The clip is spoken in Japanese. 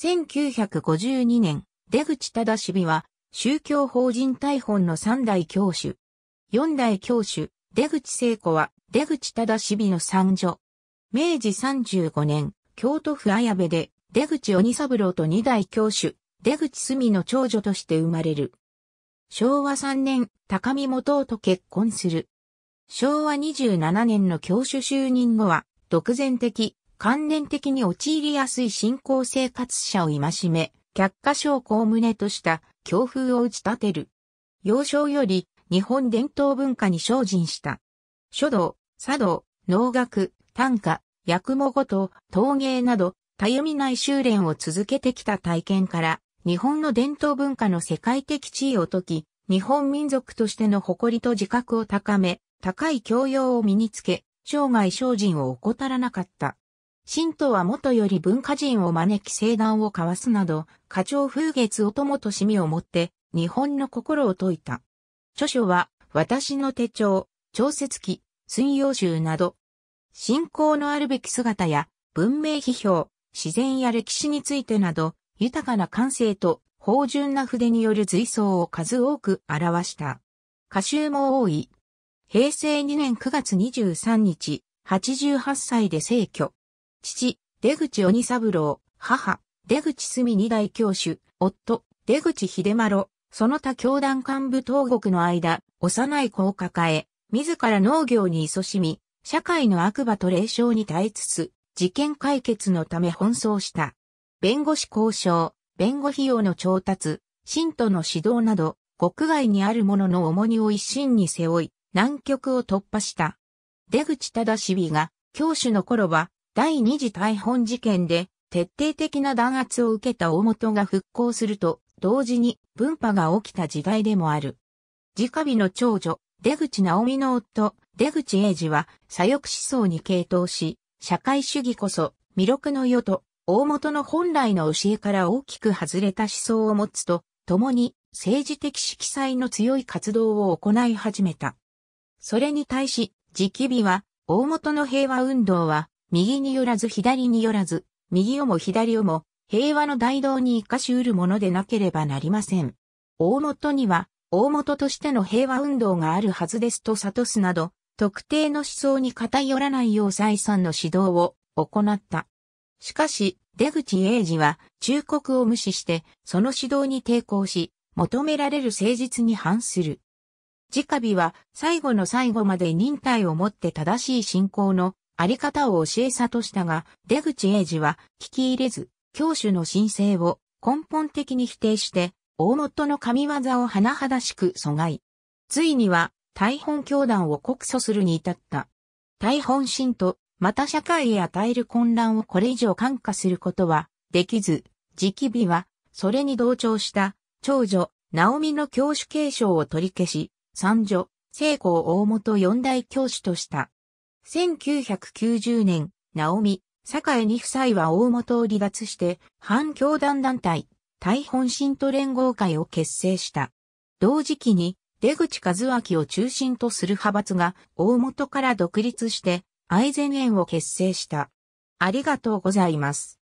1952年、出口忠氏は、宗教法人大本の三代教主。四代教主、出口聖子は、出口忠氏の三女。明治35年、京都府綾部で、出口鬼三郎と二代教主、出口隅の長女として生まれる。昭和3年、高見元と結婚する。昭和27年の教主就任後は、独善的、関連的に陥りやすい信仰生活者を戒め、却下症を旨とした強風を打ち立てる。幼少より日本伝統文化に精進した。書道、茶道、農学、短歌、薬語ごと、陶芸など、たゆみない修練を続けてきた体験から、日本の伝統文化の世界的地位を解き、日本民族としての誇りと自覚を高め、高い教養を身につけ、生涯精進を怠らなかった。神道は元より文化人を招き聖談を交わすなど、花鳥風月を友としみをもって、日本の心を説いた。著書は、私の手帳、調節記、水曜集など、信仰のあるべき姿や、文明批評、自然や歴史についてなど、豊かな感性と、芳醇な筆による随想を数多く表した。歌集も多い。平成2年9月23日、88歳で逝去。父、出口鬼三郎、母、出口隅二代教主、夫、出口秀丸、その他教団幹部東国の間、幼い子を抱え、自ら農業に勤しみ、社会の悪魔と霊障に耐えつつ、事件解決のため奔走した。弁護士交渉、弁護費用の調達、信徒の指導など、国外にあるものの重荷を一身に背負い、南極を突破した。出口忠氏が、教主の頃は、第二次大本事件で徹底的な弾圧を受けた大本が復興すると同時に分派が起きた時代でもある。直火の長女、出口直美の夫、出口英二は左翼思想に傾倒し、社会主義こそ魅力の世と大本の本来の教えから大きく外れた思想を持つと、共に政治的色彩の強い活動を行い始めた。それに対し、直火は、大本の平和運動は、右によらず左によらず、右をも左をも、平和の大道に生かし得るものでなければなりません。大元には、大元としての平和運動があるはずですと悟すなど、特定の思想に偏らないよう再三の指導を行った。しかし、出口英二は忠告を無視して、その指導に抵抗し、求められる誠実に反する。直火は最後の最後まで忍耐をもって正しい信仰のあり方を教えとしたが、出口英二は聞き入れず、教主の申請を根本的に否定して、大元の神業を甚だしく阻害。ついには、大本教団を告訴するに至った。大本信徒、また社会へ与える混乱をこれ以上感化することは、できず、直美は、それに同調した、長女、直美の教主継承を取り消し、三女、聖子を大元四大教主とした。1990年、直美、坂江に夫妻は大元を離脱して、反教団団体、大本信徒連合会を結成した。同時期に、出口和明を中心とする派閥が、大元から独立して、愛前園を結成した。ありがとうございます。